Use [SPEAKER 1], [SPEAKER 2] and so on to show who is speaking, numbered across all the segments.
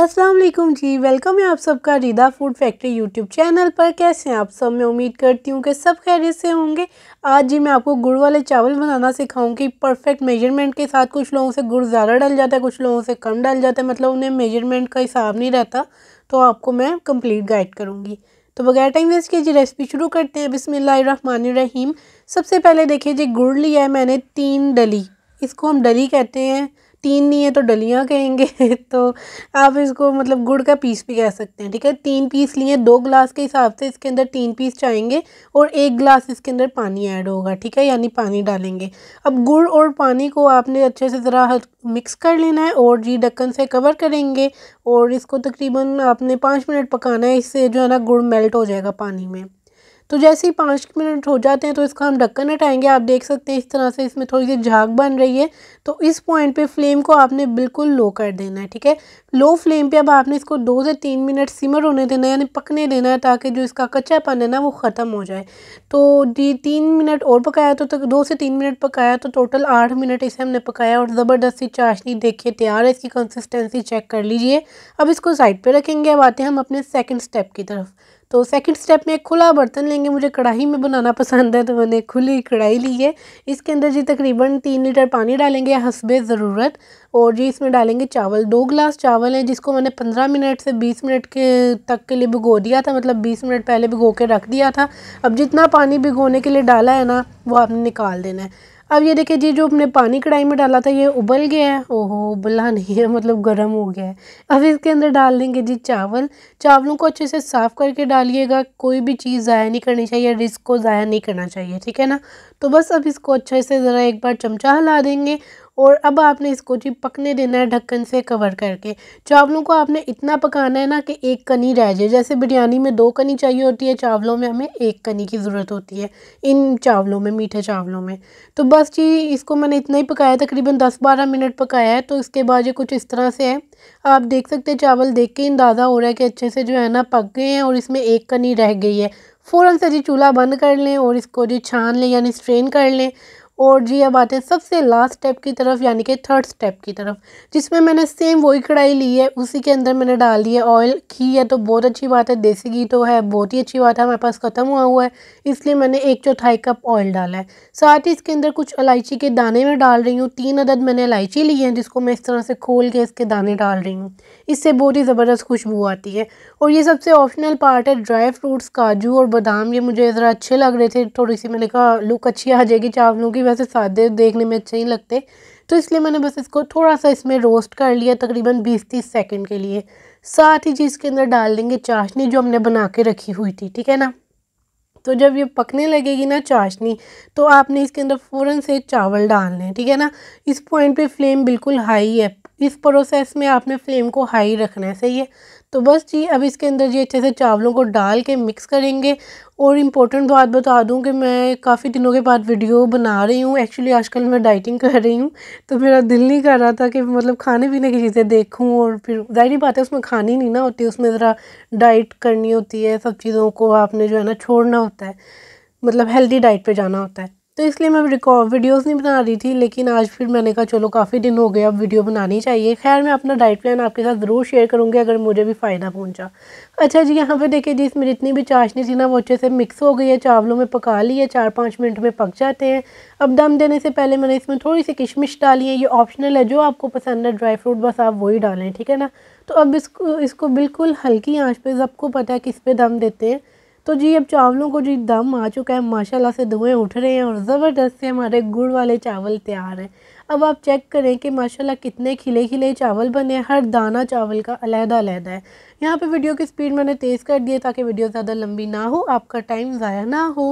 [SPEAKER 1] अस्सलाम वालेकुम जी वेलकम है आप सबका Rida food factory YouTube channel पर कैसे हैं आप सब मैं उम्मीद करती हूँ कि सब खैरियत से होंगे आज जी मैं आपको गुड़ वाले चावल बनाना सिखाऊंगी परफेक्ट मेजरमेंट के साथ कुछ लोगों से गुड़ ज़्यादा डल जाता है कुछ लोगों से कम डल जाता है मतलब उन्हें मेजरमेंट का हिसाब नहीं रहता तो आपको मैं कम्प्लीट गाइड करूँगी तो बगैर टाइम वेस्ट कीजिए जी रेसिपी शुरू करते हैं बिसमीम सबसे पहले देखिए जी गुड़ लिया है मैंने तीन डली इसको हम डली कहते हैं तीन नहीं है तो डलियाँ कहेंगे तो आप इसको मतलब गुड़ का पीस भी कह सकते हैं ठीक है तीन पीस लिए दो ग्लास के हिसाब से इसके अंदर तीन पीस चाहेंगे और एक ग्लास इसके अंदर पानी ऐड होगा ठीक है यानी पानी डालेंगे अब गुड़ और पानी को आपने अच्छे से ज़रा मिक्स कर लेना है और जी ढक्कन से कवर करेंगे और इसको तकरीबन आपने पाँच मिनट पकाना है इससे जो है ना गुड़ मेल्ट हो जाएगा पानी में तो जैसे ही पाँच मिनट हो जाते हैं तो इसका हम ढक्कन हटाएंगे आप देख सकते हैं इस तरह से इसमें थोड़ी सी झाग बन रही है तो इस पॉइंट पे फ्लेम को आपने बिल्कुल लो कर देना है ठीक है लो फ्लेम पे अब आपने इसको दो से तीन मिनट सिमर होने देना है यानी पकने देना है ताकि जो इसका कच्चापन है ना वो ख़त्म हो जाए तो तीन मिनट और पकाया तो, तो दो से तीन मिनट पकाया तो टोटल आठ मिनट इसे हमने पकाया और ज़बरदस्ती चाशनी देखिए तैयार है इसकी कंसिस्टेंसी चेक कर लीजिए अब इसको साइड पर रखेंगे अब आते हैं हम अपने सेकेंड स्टेप की तरफ तो सेकंड स्टेप में एक खुला बर्तन लेंगे मुझे कढ़ाई में बनाना पसंद है तो मैंने खुली कढ़ाई ली है इसके अंदर जी तकरीबन तीन लीटर पानी डालेंगे हसबे ज़रूरत और जी इसमें डालेंगे चावल दो ग्लास चावल हैं जिसको मैंने पंद्रह मिनट से बीस मिनट के तक के लिए भिगो दिया था मतलब बीस मिनट पहले भिगो के रख दिया था अब जितना पानी भिगोने के लिए डाला है ना वो आपने निकाल देना है अब ये देखिए जी जो हमने पानी कढ़ाई में डाला था ये उबल गया है ओहो उबला नहीं है मतलब गर्म हो गया है अब इसके अंदर डाल देंगे जी चावल चावलों को अच्छे से साफ़ करके डालिएगा कोई भी चीज़ ज़ाया नहीं करनी चाहिए रिस्क को ज़ाया नहीं करना चाहिए ठीक है ना तो बस अब इसको अच्छे से ज़रा एक बार चमचा हिला देंगे और अब आपने इसको जी पकने देना है ढक्कन से कवर करके चावलों को आपने इतना पकाना है ना कि एक कनी रह जाए जैसे बिरयानी में दो कनी चाहिए होती है चावलों में हमें एक कनी की ज़रूरत होती है इन चावलों में मीठे चावलों में तो बस जी इसको मैंने इतना ही पकाया तकरीबन दस बारह मिनट पकाया है तो इसके बाद ये कुछ इस तरह से है आप देख सकते हैं चावल देख के अंदाज़ा हो रहा है कि अच्छे से जो है ना पक गए हैं और इसमें एक कनी रह गई है फ़ौरन से जी चूल्हा बंद कर लें और इसको जी छान लें यानी स्ट्रेन कर लें और जी अब आते हैं सबसे लास्ट स्टेप की तरफ यानी कि थर्ड स्टेप की तरफ जिसमें मैंने सेम वही कढ़ाई ली है उसी के अंदर मैंने डाल दिया ऑयल घी है तो बहुत अच्छी बात है देसी घी तो है बहुत ही अच्छी बात है हमारे पास ख़त्म हुआ हुआ है इसलिए मैंने एक चौथाई कप ऑयल डाला है साथ ही इसके अंदर कुछ इलायची के दाने में डाल रही हूँ तीन अदद मैंने इलायची ली है जिसको मैं इस तरह से खोल के इसके दाने डाल रही हूँ इससे बहुत ही ज़बरदस्त खुशबू आती है और ये सबसे ऑप्शनल पार्ट है ड्राई फ्रूट्स काजू और बादाम ये मुझे ज़रा अच्छे लग रहे थे थोड़ी सी मैंने कहा लुक अच्छी आ जाएगी चावलों की वैसे सादे देखने में अच्छे नहीं लगते तो इसलिए मैंने बस इसको थोड़ा सा इसमें रोस्ट कर लिया तकरीबन बीस तीस सेकेंड के लिए साथ ही चीज़ के अंदर डाल देंगे चाशनी जो हमने बना के रखी हुई थी ठीक है ना तो जब ये पकने लगेगी ना चाशनी तो आपने इसके अंदर फ़ौरन से चावल डालने हैं ठीक है ना इस पॉइंट पे फ्लेम बिल्कुल हाई है इस प्रोसेस में आपने फ्लेम को हाई रखना है सही है तो बस जी अब इसके अंदर जी अच्छे से चावलों को डाल के मिक्स करेंगे और इम्पोर्टेंट बात बता दूं कि मैं काफ़ी दिनों के बाद वीडियो बना रही हूँ एक्चुअली आजकल मैं डाइटिंग कर रही हूँ तो मेरा दिल नहीं कर रहा था कि मतलब खाने पीने की चीज़ें देखूँ और फिर जाहिर बात है उसमें खानी नहीं ना होती उसमें ज़रा डाइट करनी होती है सब चीज़ों को आपने जो है ना छोड़ना होता है मतलब हेल्दी डाइट पर जाना होता है तो इसलिए मैं रिकॉर्ड वीडियोज़ नहीं बना रही थी लेकिन आज फिर मैंने कहा चलो काफ़ी दिन हो गए अब वीडियो बनानी चाहिए खैर मैं अपना डाइट प्लान आपके साथ ज़रूर शेयर करूँगी अगर मुझे भी फ़ायदा पहुँचा अच्छा जी यहाँ पे देखिए जी इसमें जितनी भी चाशनी थी ना वो अच्छे से मिक्स हो गई है चावलों में पका ली है चार पाँच मिनट में पक जाते हैं अब दम देने से पहले मैंने इसमें थोड़ी सी किशमिश डाली है ये ऑप्शनल है जो आपको पसंद है ड्राई फ्रूट बस आप वही डालें ठीक है ना तो अब इसको इसको बिल्कुल हल्की आँच पर सबको पता है किस पे दम देते हैं तो जी अब चावलों को जी दम आ चुका है माशाल्लाह से धुएँ उठ रहे हैं और ज़बरदस्त से हमारे गुड़ वाले चावल तैयार हैं अब आप चेक करें कि माशाल्लाह कितने खिले खिले चावल बने हर दाना चावल का अलहदा अलहदा है यहाँ पे वीडियो की स्पीड मैंने तेज़ कर दी है ताकि वीडियो ज़्यादा लंबी ना हो आपका टाइम ज़ाया ना हो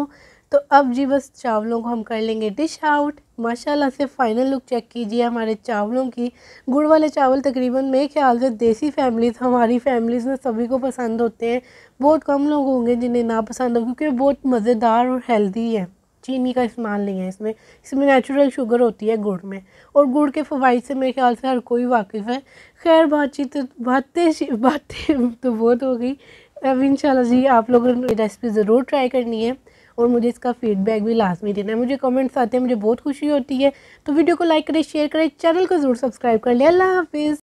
[SPEAKER 1] तो अब जी बस चावलों को हम कर लेंगे डिश आउट माशाल्लाह से फाइनल लुक चेक कीजिए हमारे चावलों की गुड़ वाले चावल तकरीबन मेरे ख्याल से देसी फैमिलीज़ हमारी फैमिलीज़ में सभी को पसंद होते हैं बहुत कम लोग होंगे जिन्हें ना पसंद हो क्योंकि बहुत मज़ेदार और हेल्दी है चीनी का इस्तेमाल नहीं है इसमें इसमें नेचुरल शुगर होती है गुड़ में और गुड़ के फ़वाद से मेरे ख्याल से हर कोई वाकिफ़ है खैर बातचीत तो बातें बातें तो बहुत हो गई अब इन जी आप लोगों ने रेसिपी ज़रूर ट्राई करनी है और मुझे इसका फीडबैक भी लाजमी देना है मुझे कमेंट्स आते हैं मुझे बहुत खुशी होती है तो वीडियो को लाइक करें शेयर करें चैनल को ज़रूर सब्सक्राइब कर लें अल्लाह हाफिज़